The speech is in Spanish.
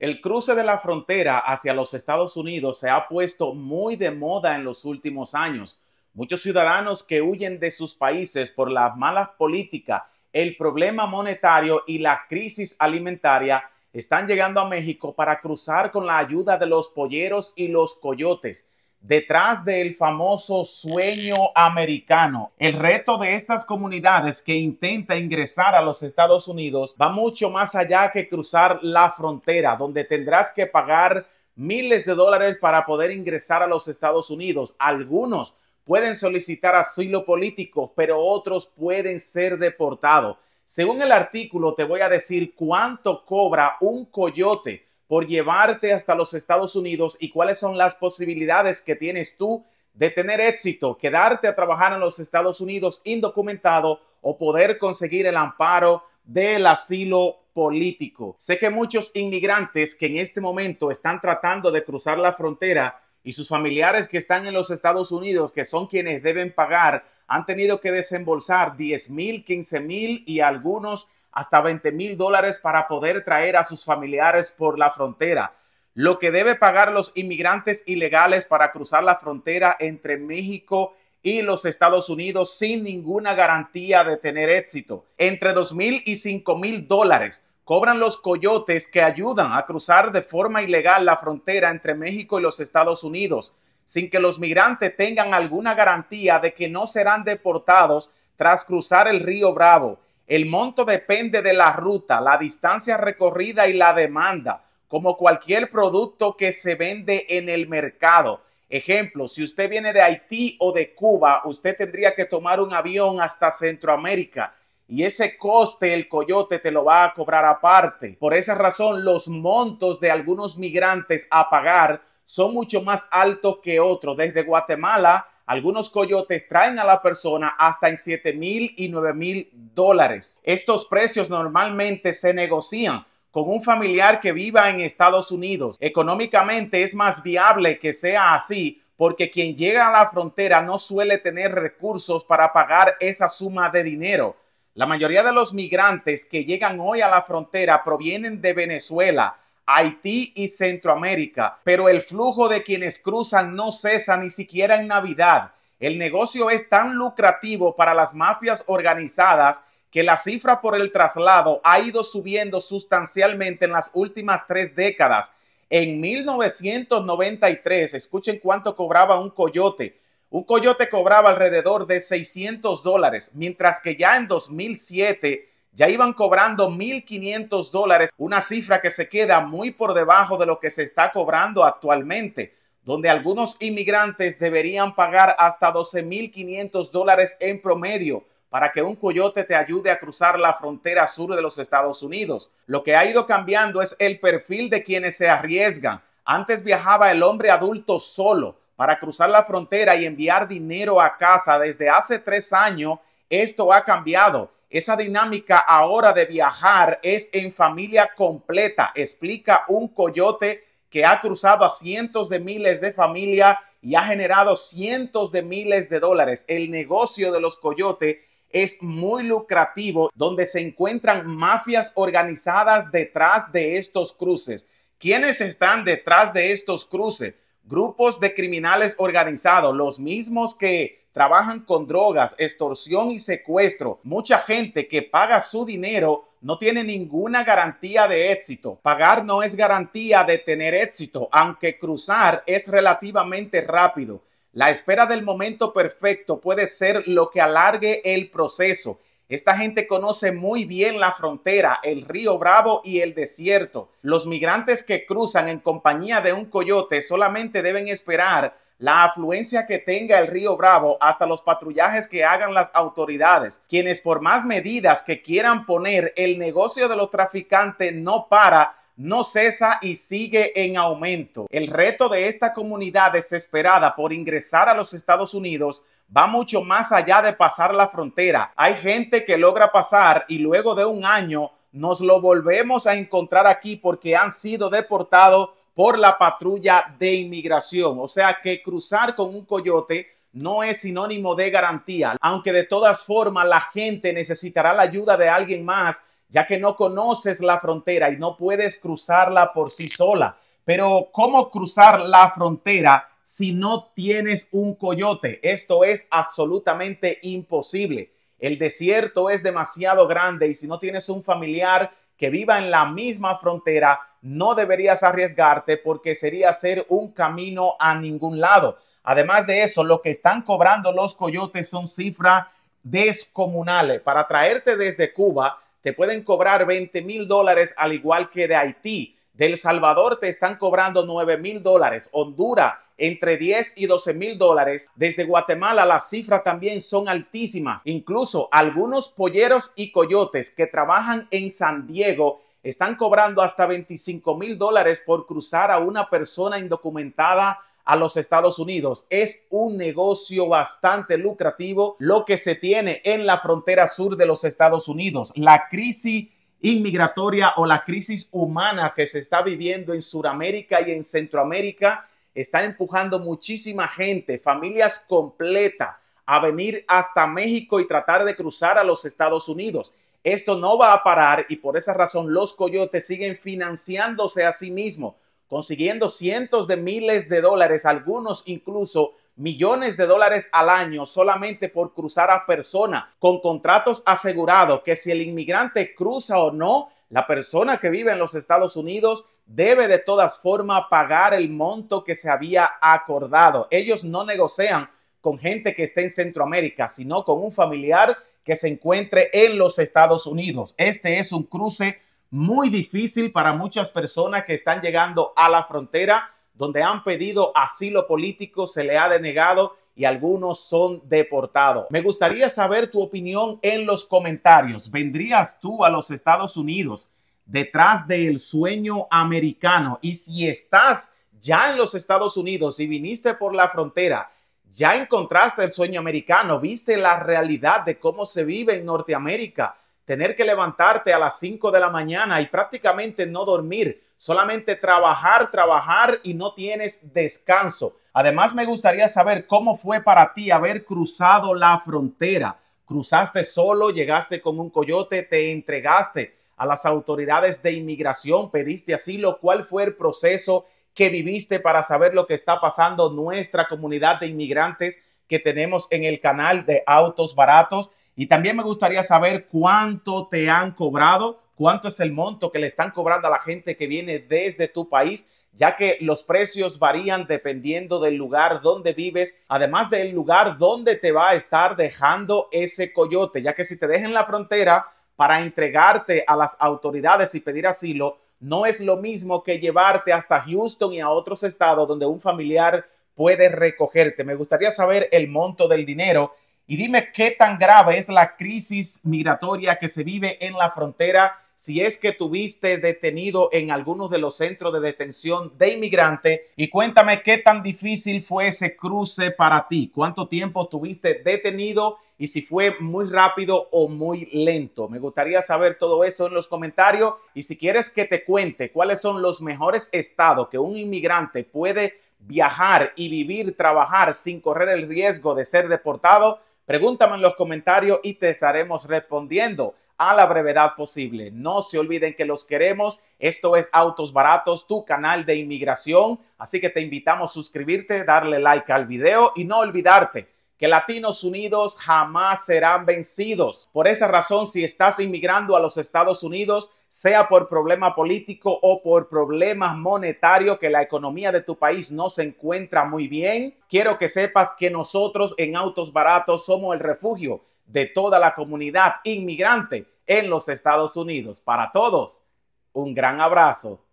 El cruce de la frontera hacia los Estados Unidos se ha puesto muy de moda en los últimos años. Muchos ciudadanos que huyen de sus países por la mala política, el problema monetario y la crisis alimentaria están llegando a México para cruzar con la ayuda de los polleros y los coyotes detrás del famoso sueño americano. El reto de estas comunidades que intenta ingresar a los Estados Unidos va mucho más allá que cruzar la frontera, donde tendrás que pagar miles de dólares para poder ingresar a los Estados Unidos. Algunos pueden solicitar asilo político, pero otros pueden ser deportados. Según el artículo, te voy a decir cuánto cobra un coyote por llevarte hasta los Estados Unidos y cuáles son las posibilidades que tienes tú de tener éxito, quedarte a trabajar en los Estados Unidos indocumentado o poder conseguir el amparo del asilo político. Sé que muchos inmigrantes que en este momento están tratando de cruzar la frontera y sus familiares que están en los Estados Unidos, que son quienes deben pagar, han tenido que desembolsar 10 mil, 15 mil y algunos hasta 20 mil dólares para poder traer a sus familiares por la frontera. Lo que debe pagar los inmigrantes ilegales para cruzar la frontera entre México y los Estados Unidos sin ninguna garantía de tener éxito. Entre 2 mil y 5 mil dólares cobran los coyotes que ayudan a cruzar de forma ilegal la frontera entre México y los Estados Unidos, sin que los migrantes tengan alguna garantía de que no serán deportados tras cruzar el río Bravo. El monto depende de la ruta, la distancia recorrida y la demanda, como cualquier producto que se vende en el mercado. Ejemplo, si usted viene de Haití o de Cuba, usted tendría que tomar un avión hasta Centroamérica y ese coste el coyote te lo va a cobrar aparte. Por esa razón, los montos de algunos migrantes a pagar son mucho más altos que otros. Desde Guatemala algunos coyotes traen a la persona hasta en 7 mil y 9 mil dólares. Estos precios normalmente se negocian con un familiar que viva en Estados Unidos. Económicamente es más viable que sea así porque quien llega a la frontera no suele tener recursos para pagar esa suma de dinero. La mayoría de los migrantes que llegan hoy a la frontera provienen de Venezuela, Haití y Centroamérica, pero el flujo de quienes cruzan no cesa ni siquiera en Navidad. El negocio es tan lucrativo para las mafias organizadas que la cifra por el traslado ha ido subiendo sustancialmente en las últimas tres décadas. En 1993, escuchen cuánto cobraba un coyote. Un coyote cobraba alrededor de 600 dólares, mientras que ya en 2007 ya iban cobrando 1.500 dólares, una cifra que se queda muy por debajo de lo que se está cobrando actualmente, donde algunos inmigrantes deberían pagar hasta 12.500 dólares en promedio para que un coyote te ayude a cruzar la frontera sur de los Estados Unidos. Lo que ha ido cambiando es el perfil de quienes se arriesgan. Antes viajaba el hombre adulto solo para cruzar la frontera y enviar dinero a casa. Desde hace tres años esto ha cambiado esa dinámica ahora de viajar es en familia completa, explica un coyote que ha cruzado a cientos de miles de familias y ha generado cientos de miles de dólares. El negocio de los coyotes es muy lucrativo, donde se encuentran mafias organizadas detrás de estos cruces. ¿Quiénes están detrás de estos cruces? Grupos de criminales organizados, los mismos que trabajan con drogas, extorsión y secuestro. Mucha gente que paga su dinero no tiene ninguna garantía de éxito. Pagar no es garantía de tener éxito, aunque cruzar es relativamente rápido. La espera del momento perfecto puede ser lo que alargue el proceso. Esta gente conoce muy bien la frontera, el río Bravo y el desierto. Los migrantes que cruzan en compañía de un coyote solamente deben esperar la afluencia que tenga el río Bravo hasta los patrullajes que hagan las autoridades, quienes por más medidas que quieran poner, el negocio de los traficantes no para no cesa y sigue en aumento. El reto de esta comunidad desesperada por ingresar a los Estados Unidos va mucho más allá de pasar la frontera. Hay gente que logra pasar y luego de un año nos lo volvemos a encontrar aquí porque han sido deportados por la patrulla de inmigración. O sea que cruzar con un coyote no es sinónimo de garantía, aunque de todas formas la gente necesitará la ayuda de alguien más, ya que no conoces la frontera y no puedes cruzarla por sí sola. Pero ¿cómo cruzar la frontera si no tienes un coyote? Esto es absolutamente imposible. El desierto es demasiado grande y si no tienes un familiar que viva en la misma frontera, no deberías arriesgarte porque sería ser un camino a ningún lado. Además de eso, lo que están cobrando los coyotes son cifras descomunales. Para traerte desde Cuba, te pueden cobrar 20 mil dólares al igual que de Haití. El Salvador te están cobrando 9 mil dólares. Honduras entre 10 y 12 mil dólares. Desde Guatemala las cifras también son altísimas. Incluso algunos polleros y coyotes que trabajan en San Diego están cobrando hasta 25 mil dólares por cruzar a una persona indocumentada a los Estados Unidos. Es un negocio bastante lucrativo lo que se tiene en la frontera sur de los Estados Unidos. La crisis inmigratoria o la crisis humana que se está viviendo en Sudamérica y en Centroamérica está empujando muchísima gente, familias completas, a venir hasta México y tratar de cruzar a los Estados Unidos. Esto no va a parar y por esa razón los coyotes siguen financiándose a sí mismos, consiguiendo cientos de miles de dólares, algunos incluso millones de dólares al año solamente por cruzar a persona, con contratos asegurados que si el inmigrante cruza o no, la persona que vive en los Estados Unidos debe de todas formas pagar el monto que se había acordado. Ellos no negocian con gente que esté en Centroamérica, sino con un familiar que se encuentre en los Estados Unidos. Este es un cruce muy difícil para muchas personas que están llegando a la frontera donde han pedido asilo político, se le ha denegado y algunos son deportados. Me gustaría saber tu opinión en los comentarios. ¿Vendrías tú a los Estados Unidos detrás del sueño americano? Y si estás ya en los Estados Unidos y viniste por la frontera, ya encontraste el sueño americano, viste la realidad de cómo se vive en Norteamérica, tener que levantarte a las 5 de la mañana y prácticamente no dormir solamente trabajar, trabajar y no tienes descanso. Además, me gustaría saber cómo fue para ti haber cruzado la frontera. Cruzaste solo, llegaste con un coyote, te entregaste a las autoridades de inmigración, pediste asilo. ¿Cuál fue el proceso que viviste para saber lo que está pasando nuestra comunidad de inmigrantes que tenemos en el canal de Autos Baratos? Y también me gustaría saber cuánto te han cobrado cuánto es el monto que le están cobrando a la gente que viene desde tu país, ya que los precios varían dependiendo del lugar donde vives, además del lugar donde te va a estar dejando ese coyote, ya que si te dejan la frontera para entregarte a las autoridades y pedir asilo, no es lo mismo que llevarte hasta Houston y a otros estados donde un familiar puede recogerte. Me gustaría saber el monto del dinero y dime qué tan grave es la crisis migratoria que se vive en la frontera si es que tuviste detenido en algunos de los centros de detención de inmigrante y cuéntame qué tan difícil fue ese cruce para ti, cuánto tiempo tuviste detenido y si fue muy rápido o muy lento. Me gustaría saber todo eso en los comentarios y si quieres que te cuente cuáles son los mejores estados que un inmigrante puede viajar y vivir, trabajar sin correr el riesgo de ser deportado, pregúntame en los comentarios y te estaremos respondiendo a la brevedad posible. No se olviden que los queremos. Esto es Autos Baratos, tu canal de inmigración. Así que te invitamos a suscribirte, darle like al video y no olvidarte que Latinos Unidos jamás serán vencidos. Por esa razón, si estás inmigrando a los Estados Unidos, sea por problema político o por problemas monetarios que la economía de tu país no se encuentra muy bien, quiero que sepas que nosotros en Autos Baratos somos el refugio de toda la comunidad inmigrante en los Estados Unidos. Para todos, un gran abrazo